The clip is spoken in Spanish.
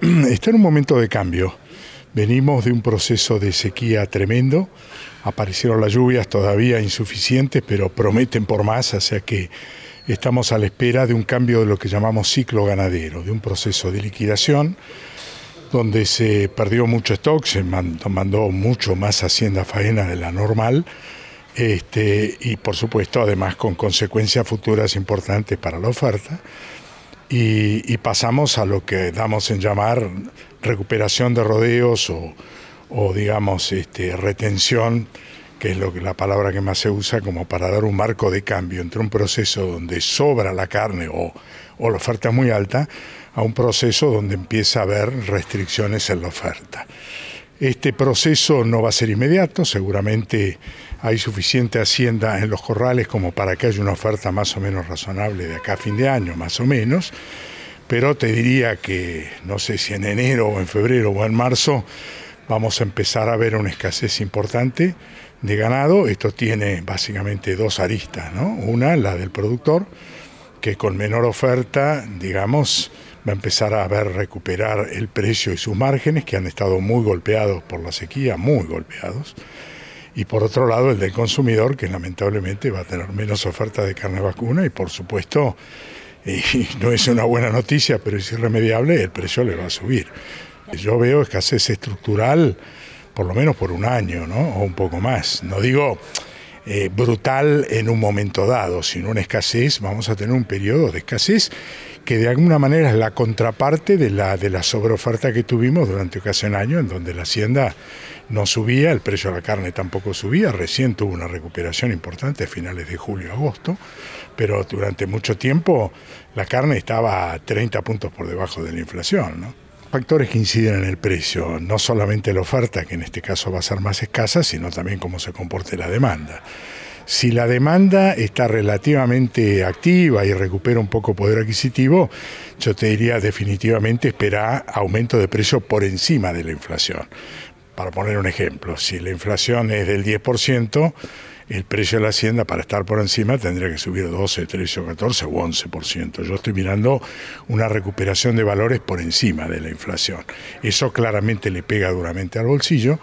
Está en un momento de cambio. Venimos de un proceso de sequía tremendo, aparecieron las lluvias todavía insuficientes, pero prometen por más, o sea que estamos a la espera de un cambio de lo que llamamos ciclo ganadero, de un proceso de liquidación donde se perdió mucho stock, se mandó mucho más hacienda faena de la normal, este, y por supuesto además con consecuencias futuras importantes para la oferta y, pasamos a lo que damos en llamar recuperación de rodeos o, digamos este, retención, que es la palabra que más se usa como para dar un marco de cambio entre un proceso donde sobra la carne o, o la oferta es muy alta a un proceso donde empieza a haber restricciones en la oferta. Este proceso no va a ser inmediato, seguramente hay suficiente hacienda en los corrales como para que haya una oferta más o menos razonable de acá a fin de año, más o menos, pero te diría que no sé si en enero o en febrero o en marzo vamos a empezar a ver una escasez importante de ganado. Esto tiene básicamente dos aristas, ¿no? Una, la del productor, que con menor oferta, digamos, va a empezar a ver recuperar el precio y sus márgenes, que han estado muy golpeados por la sequía, muy golpeados. Y por otro lado, el del consumidor, que lamentablemente va a tener menos oferta de carne vacuna y por supuesto, no es una buena noticia, pero es irremediable, el precio le va a subir. Yo veo escasez estructural por lo menos por un año, ¿no? O un poco más. No digo eh, brutal en un momento dado, Sin una escasez, vamos a tener un periodo de escasez que de alguna manera es la contraparte de la, de la sobreoferta que tuvimos durante casi un año, en donde la hacienda no subía, el precio de la carne tampoco subía, recién tuvo una recuperación importante a finales de julio, agosto, pero durante mucho tiempo la carne estaba 30 puntos por debajo de la inflación. ¿no? factores que inciden en el precio, no solamente la oferta, que en este caso va a ser más escasa, sino también cómo se comporte la demanda. Si la demanda está relativamente activa y recupera un poco poder adquisitivo, yo te diría definitivamente esperar aumento de precio por encima de la inflación. Para poner un ejemplo, si la inflación es del 10%, el precio de la hacienda para estar por encima tendría que subir 12, 13 o 14 o 11%. Yo estoy mirando una recuperación de valores por encima de la inflación. Eso claramente le pega duramente al bolsillo.